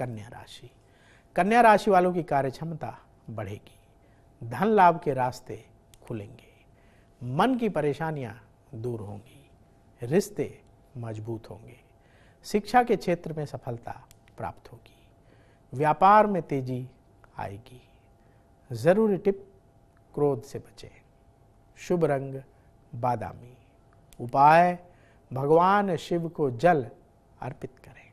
कन्या राशि कन्या राशि वालों की कार्य क्षमता बढ़ेगी धन लाभ के रास्ते खुलेंगे मन की परेशानियां दूर होंगी रिश्ते मजबूत होंगे शिक्षा के क्षेत्र में सफलता प्राप्त होगी व्यापार में तेजी आएगी ज़रूरी टिप क्रोध से बचें शुभ रंग बादामी उपाय भगवान शिव को जल अर्पित करें